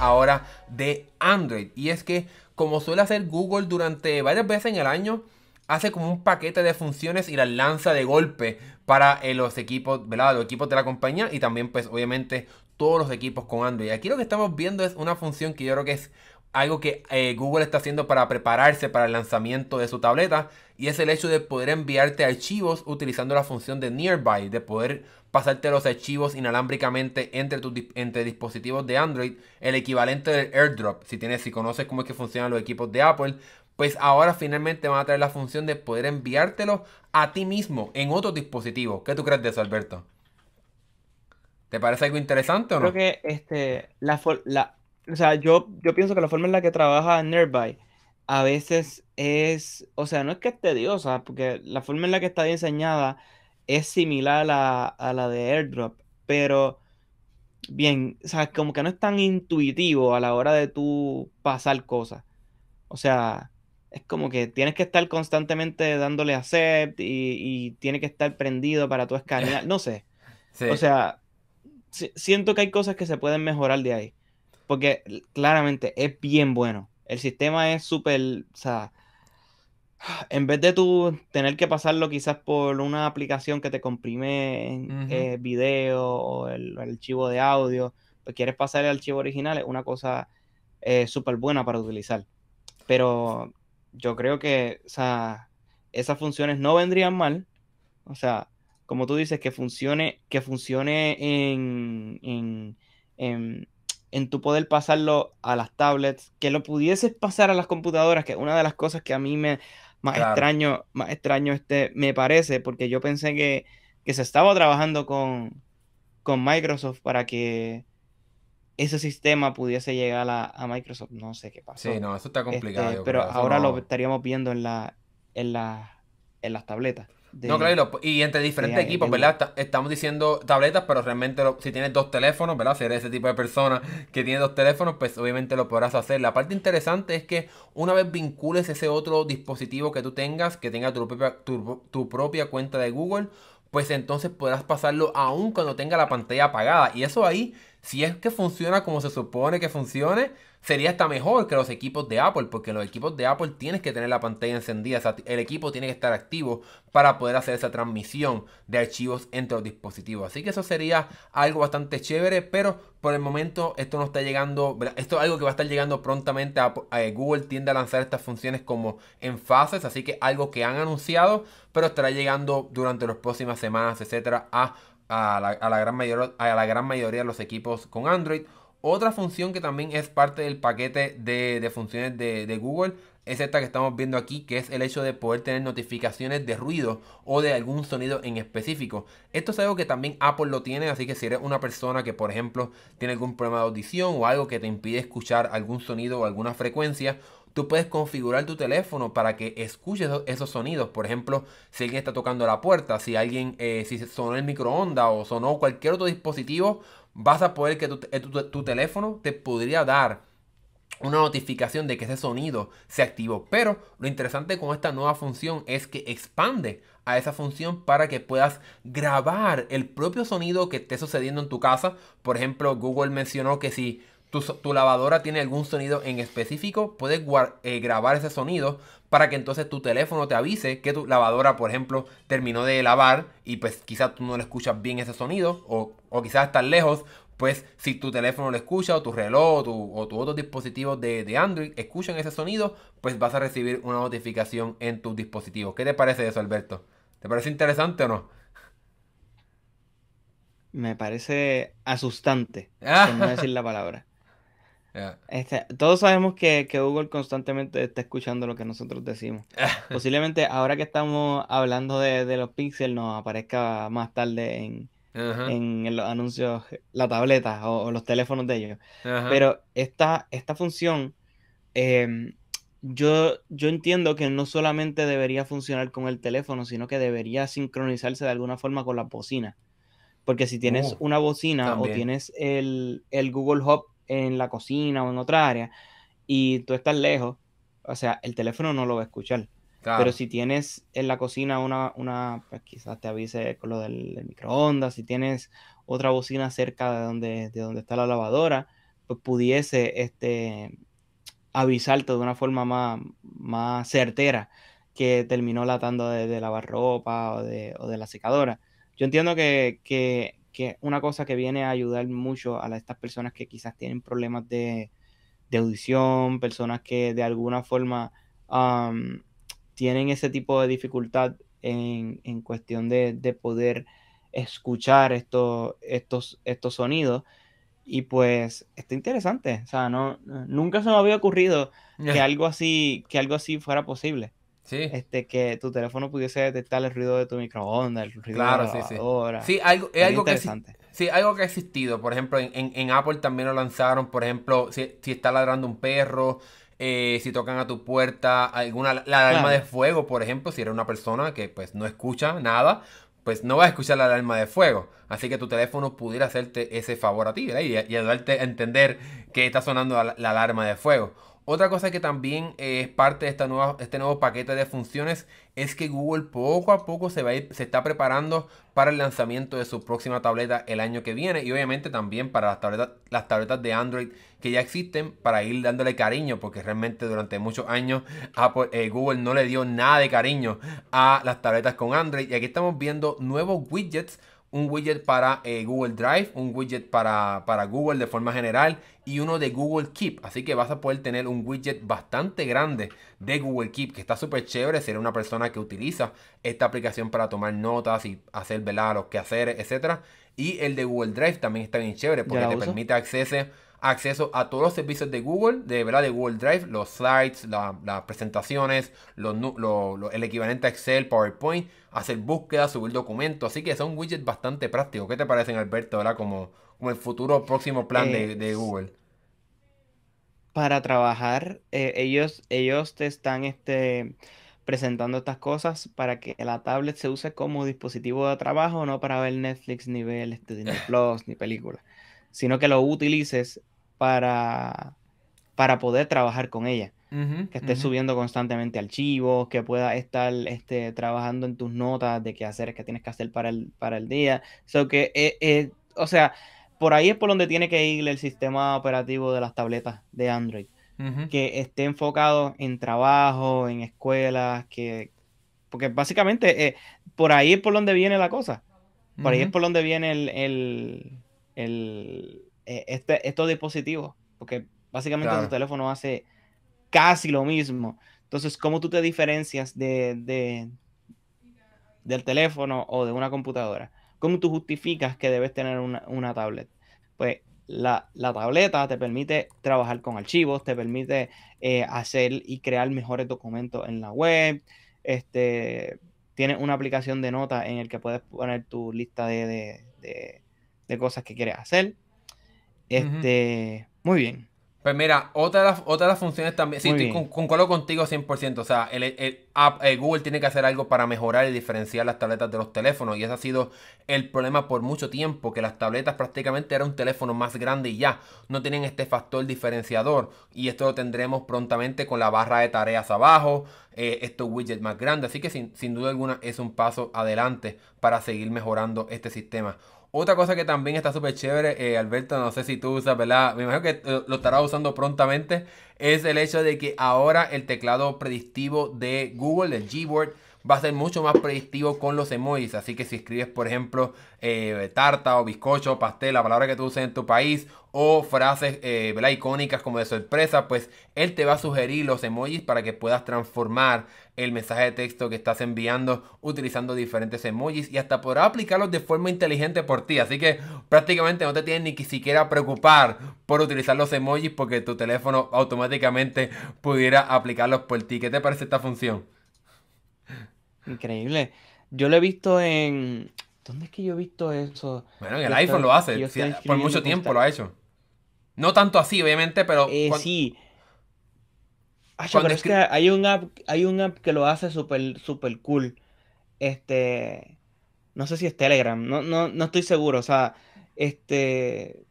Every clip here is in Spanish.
ahora de Android. Y es que, como suele hacer Google durante varias veces en el año, hace como un paquete de funciones y las lanza de golpe para eh, los equipos, ¿verdad? Los equipos de la compañía y también, pues, obviamente, todos los equipos con Android. Aquí lo que estamos viendo es una función que yo creo que es algo que eh, Google está haciendo para prepararse para el lanzamiento de su tableta y es el hecho de poder enviarte archivos utilizando la función de Nearby, de poder pasarte los archivos inalámbricamente entre, entre dispositivos de Android, el equivalente del AirDrop, si, tienes, si conoces cómo es que funcionan los equipos de Apple, pues ahora finalmente van a traer la función de poder enviártelo a ti mismo en otro dispositivo. ¿Qué tú crees de eso, Alberto? ¿Te parece algo interesante o no? Creo que este, la, la, o sea, yo, pienso que la forma en la que trabaja Nearby a veces es, o sea, no es que es tediosa, porque la forma en la que está diseñada es similar a la, de Airdrop, pero bien, o sea, como que no es tan intuitivo a la hora de tú pasar cosas. O sea, es como que tienes que estar constantemente dándole accept y, y tiene que estar prendido para tu escanear, no sé. O sea, siento que hay cosas que se pueden mejorar de ahí. Porque claramente es bien bueno. El sistema es súper. O sea, en vez de tú tener que pasarlo quizás por una aplicación que te comprime eh, video o el, archivo de audio, pues quieres pasar el archivo original, es una cosa eh, súper buena para utilizar. Pero yo creo que o sea, esas funciones no vendrían mal. O sea, como tú dices, que funcione, que funcione en en tu poder pasarlo a las tablets, que lo pudieses pasar a las computadoras, que es una de las cosas que a mí me más extraño, más extraño este me parece, porque yo pensé que, que se estaba trabajando con, con, Microsoft para que ese sistema pudiese llegar a, Microsoft. No sé qué pasó. Sí, no, eso está este, complicado. pero ahora lo estaríamos viendo en la, en en las tabletas no, claro, y, entre diferentes equipos, ¿verdad? estamos diciendo tabletas, pero realmente si tienes dos teléfonos, ¿verdad? Si eres ese tipo de persona que tiene dos teléfonos, pues obviamente lo podrás hacer. La parte interesante es que una vez vincules ese otro dispositivo que tú tengas, que tenga tu propia, tu propia cuenta de Google, pues entonces podrás pasarlo aún cuando tenga la pantalla apagada. Y eso ahí, si es que funciona como se supone que funcione, sería hasta mejor que los equipos de Apple, porque los equipos de Apple tienes que tener la pantalla encendida, el equipo tiene que estar activo para poder hacer esa transmisión de archivos entre los dispositivos. Así que eso sería algo bastante chévere, pero por el momento esto no está llegando, esto es algo que va a estar llegando prontamente a, eh, Google tiende a lanzar estas funciones como en fases, así que algo que han anunciado, pero estará llegando durante las próximas semanas, etcétera, a la gran mayoría, a la gran mayoría de los equipos con Android otra función que también es parte del paquete de, funciones de, Google es esta que estamos viendo aquí, que es el hecho de poder tener notificaciones de ruido o de algún sonido en específico. Esto es algo que también Apple lo tiene, así que si eres una persona que, por ejemplo, tiene algún problema de audición o algo que te impide escuchar algún sonido o alguna frecuencia, tú puedes configurar tu teléfono para que escuches e-, esos sonidos. Por ejemplo, si alguien está tocando la puerta, si alguien, eh, si sonó el microondas o sonó cualquier otro dispositivo, vas a poder que eh, tu, teléfono te podría dar una notificación de que ese sonido se activó. Pero lo interesante con esta nueva función es que expande a esa función para que puedas grabar el propio sonido que esté sucediendo en tu casa. Por ejemplo, Google mencionó que si tu, lavadora tiene algún sonido en específico, puedes eh, grabar ese sonido para que entonces tu teléfono te avise que tu lavadora, por ejemplo, terminó de lavar y pues quizás tú no le escuchas bien ese sonido o, quizás estás lejos, pues si tu teléfono lo escucha o tu reloj o tu, otro dispositivo de, Android escuchan ese sonido, pues vas a recibir una notificación en tu dispositivo. ¿Qué te parece eso, Alberto? ¿Te parece interesante o no? Me parece asustante, por no decir la palabra. Este, todos sabemos que, Google constantemente está escuchando lo que nosotros decimos. Posiblemente ahora que estamos hablando de, los píxeles nos aparezca más tarde en, los anuncios la tableta o, los teléfonos de ellos. Pero esta, esta función, em, yo, yo entiendo que no solamente debería funcionar con el teléfono, sino que debería sincronizarse de alguna forma con la bocina. Porque si tienes oh, una bocina o tienes el, el Google Hub en la cocina o en otra área y tú estás lejos, o sea, el teléfono no lo va a escuchar. Pero si tienes en la cocina una, una pues, quizás te avise con lo del, microondas, si tienes otra bocina cerca de donde, de donde está la lavadora, pues pudiese este, avisarte de una forma más, certera que terminó la tanda de, de lavar ropa o de, la secadora. Yo entiendo que, que que una cosa que viene a ayudar mucho a estas personas que quizás tienen problemas de, audición, personas que de alguna forma tienen ese tipo de dificultad en, cuestión de, poder escuchar estos, estos, estos sonidos. Y pues está interesante. O sea, no, nunca se me había ocurrido que algo así, que algo así fuera posible. Este, que tu teléfono pudiese detectar el ruido de tu microondas, el ruido de la sí, Sí, algo, interesante. que algo que ha existido. Por ejemplo, en, Apple también lo lanzaron. Por ejemplo, si, está ladrando un perro, eh, si tocan a tu puerta, alguna la alarma de fuego, por ejemplo, si eres una persona que pues no escucha nada, pues no vas a escuchar la alarma de fuego. Así que tu teléfono pudiera hacerte ese favor a ti, Y, y ayudarte a entender que está sonando la alarma de fuego. Otra cosa que también eh, es parte de esta nueva, este nuevo paquete de funciones es que Google poco a poco se, va a ir, se está preparando para el lanzamiento de su próxima tableta el año que viene y obviamente también para las tabletas, las tabletas de Android que ya existen para ir dándole cariño porque realmente durante muchos años eh, Google no le dio nada de cariño a las tabletas con Android y aquí estamos viendo nuevos widgets un widget para eh, Google Drive, un widget para, para, Google de forma general y uno de Google Keep. Así que vas a poder tener un widget bastante grande de Google Keep, que está súper chévere si una persona que utiliza esta aplicación para tomar notas y hacer velar los hacer etc. Y el de Google Drive también está bien chévere porque te permite acceso acceso a todos los servicios de Google, de verdad, de Google Drive, los slides, las presentaciones, los, el equivalente a Excel, PowerPoint, hacer búsquedas, subir documentos. Así que son widgets bastante prácticos. ¿Qué te parecen, Alberto, como, el futuro próximo plan de, Google? Para trabajar, eh, ellos, ellos te están este, presentando estas cosas para que la tablet se use como dispositivo de trabajo, no para ver Netflix, ni ver este, Disney Plus, ni películas sino que lo utilices para, para poder trabajar con ella. que estés subiendo constantemente archivos, que puedas estar este, trabajando en tus notas de qué hacer, qué tienes que hacer para el, para el día. So que, eh, eh, o sea, por ahí es por donde tiene que ir el sistema operativo de las tabletas de Android. Que esté enfocado en trabajo, en escuelas, que... Porque básicamente eh, por ahí es por donde viene la cosa. Por ahí es por donde viene el el, e, este, estos dispositivos, porque básicamente tu teléfono hace casi lo mismo. Entonces, ¿cómo tú te diferencias de, del teléfono o de una computadora? ¿Cómo tú justificas que debes tener una, tablet? Pues la, tableta te permite trabajar con archivos, te permite eh, hacer y crear mejores documentos en la web. Este, tiene una aplicación de notas en el que puedes poner tu lista de de cosas que quieres hacer. Este, Muy bien. Pues mira, otra de las, otra funciones también, sí, estoy con, concuerdo contigo 100%, o sea, el, Google tiene que hacer algo para mejorar y diferenciar las tabletas de los teléfonos y ese ha sido el problema por mucho tiempo, que las tabletas prácticamente Eran un teléfono más grande y ya, no tienen este factor diferenciador y esto lo tendremos prontamente con la barra de tareas abajo, eh, estos widgets más grandes, así que sin, sin duda alguna es un paso adelante para seguir mejorando este sistema. Otra cosa que también está súper chévere, eh, Alberto, no sé si tú usas, ¿verdad? Me imagino que eh, lo estarás usando prontamente, es el hecho de que ahora el teclado predictivo de Google, el Gboard, va a ser mucho más predictivo con los emojis. Así que si escribes, por ejemplo, eh, tarta o bizcocho, o pastel, la palabra que tú uses en tu país, o frases eh, icónicas como de sorpresa, pues él te va a sugerir los emojis para que puedas transformar el mensaje de texto que estás enviando utilizando diferentes emojis y hasta podrá aplicarlos de forma inteligente por ti. Así que prácticamente no te tienes ni siquiera preocupar por utilizar los emojis porque tu teléfono automáticamente pudiera aplicarlos por ti. ¿Qué te parece esta función? Increíble. Yo lo he visto en. ¿Dónde es que yo he visto eso? Bueno, en el iPhone lo hace. por mucho tiempo lo ha hecho. No tanto así, obviamente, pero. Eh, sí. Ah, que hay un app, hay un que lo hace súper, súper cool. Este. No sé si es Telegram. No, no, estoy seguro. O sea, este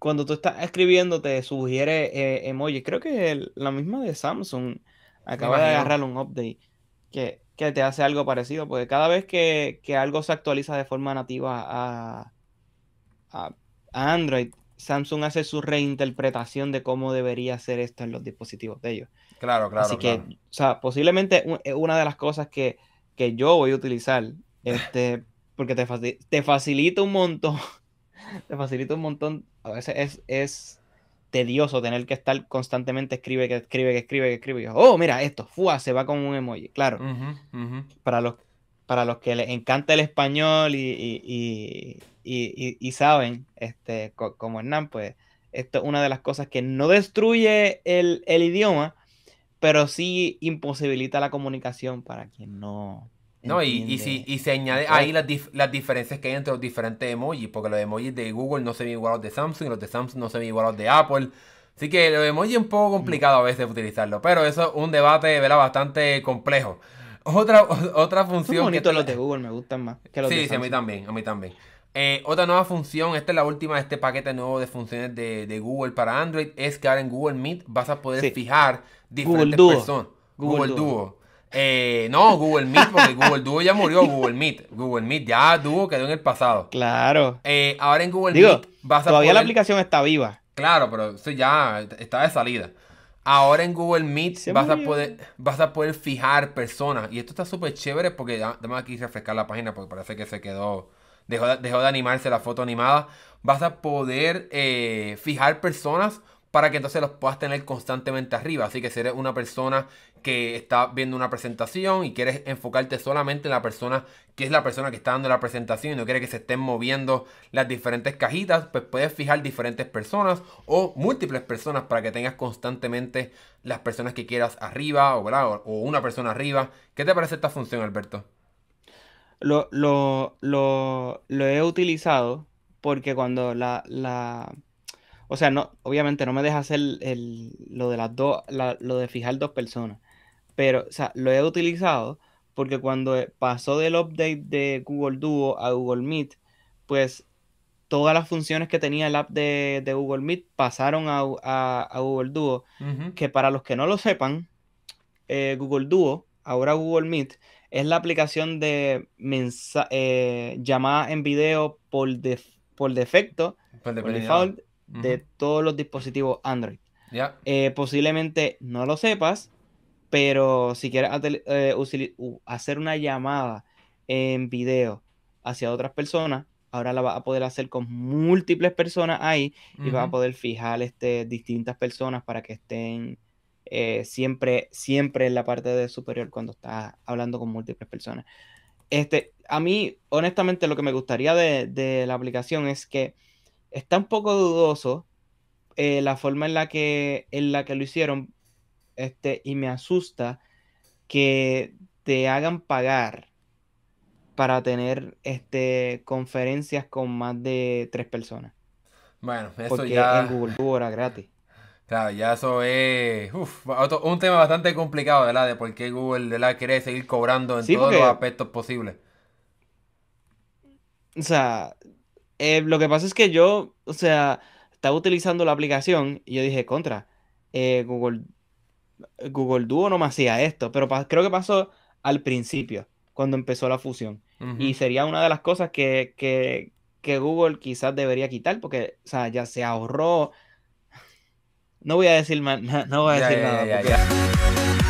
cuando tú estás escribiendo te sugiere eh, emoji. Creo que la misma de Samsung acaba de agarrar un update que que te hace algo parecido, porque cada vez que, algo se actualiza de forma nativa a, Android, Samsung hace su reinterpretación de cómo debería ser esto en los dispositivos de ellos. Claro, claro. Así que, o sea, posiblemente eh, una de las cosas que, yo voy a utilizar, este, porque te, te facilita un montón, te facilita un montón, a veces es, es tedioso tener que estar constantemente escribe, que escribe, que escribe, que escribe. oh, mira, esto, fua, se va con un emoji. Claro. Para, los, para los que les encanta el español y, saben, este, como Hernán, pues, esto es una de las cosas que no destruye el, el idioma, pero sí imposibilita la comunicación para quien no, no, y, y, si, y se añade ahí las, diferencias que hay entre los diferentes emojis, porque los emojis de Google no se ven igual a los de Samsung, Y los de Samsung no se ven igual a los de Apple. Así que los emojis es un poco complicado a veces utilizarlo, pero eso es un debate bastante complejo. Otra, otra función. Son bonitos los de Google, me gustan más sí, Sí, a mí también, a mí también. Eh, otra nueva función, esta es la última de este paquete nuevo de funciones de, Google para Android, es que ahora en Google Meet vas a poder fijar diferentes personas. Google, Google Duo. Eh, no, Google Meet, porque Google Duo ya murió, Google Meet. Google Meet ya Duo quedó en el pasado. Claro. Eh, ahora en Google Meet vas a Todavía la aplicación está viva. Claro, pero eso ya está de salida. Ahora en Google Meet vas a, poder, vas a poder fijar personas. Y esto está súper chévere porque además aquí refrescar la página porque parece que se quedó. Dejó de, animarse la foto animada. Vas a poder eh, fijar personas para que entonces los puedas tener constantemente arriba. Así que si eres una persona que está viendo una presentación y quieres enfocarte solamente en la persona que es la persona que está dando la presentación y no quiere que se estén moviendo las diferentes cajitas, pues puedes fijar diferentes personas o múltiples personas para que tengas constantemente las personas que quieras arriba o, una persona arriba. ¿Qué te parece esta función, Alberto? Lo, he utilizado porque cuando la, la... O sea, no, obviamente no me deja hacer lo de las dos, lo de fijar dos personas pero o sea, lo he utilizado porque cuando eh, pasó del update de Google Duo a Google Meet, pues todas las funciones que tenía el app de, Google Meet pasaron a, Google Duo, que para los que no lo sepan, eh, Google Duo, ahora Google Meet, es la aplicación de eh, llamada en video por, por defecto, de todos los dispositivos Android. posiblemente no lo sepas, pero si quieres eh, hacer una llamada en video hacia otras personas, ahora la vas a poder hacer con múltiples personas ahí y vas a poder fijar este, distintas personas para que estén eh, siempre, siempre en la parte de superior cuando estás hablando con múltiples personas. Este, a mí, honestamente, lo que me gustaría de, la aplicación es que está un poco dudoso eh, la forma en la que, en la que lo hicieron, este, y me asusta que te hagan pagar para tener este, conferencias con más de tres personas. Bueno, eso Porque ya... en Google Duo era gratis. Claro, ya eso es uf, un tema bastante complicado, ¿verdad? De por qué Google la quiere seguir cobrando en todos los aspectos posibles. O sea, eh, lo que pasa es que yo, o sea, estaba utilizando la aplicación y yo dije, contra, eh, Google Google Duo no me hacía esto, pero creo que pasó al principio, cuando empezó la fusión. Y sería una de las cosas que, Google quizás debería quitar, porque o sea, ya se ahorró. No voy a decir más, no voy a decir nada.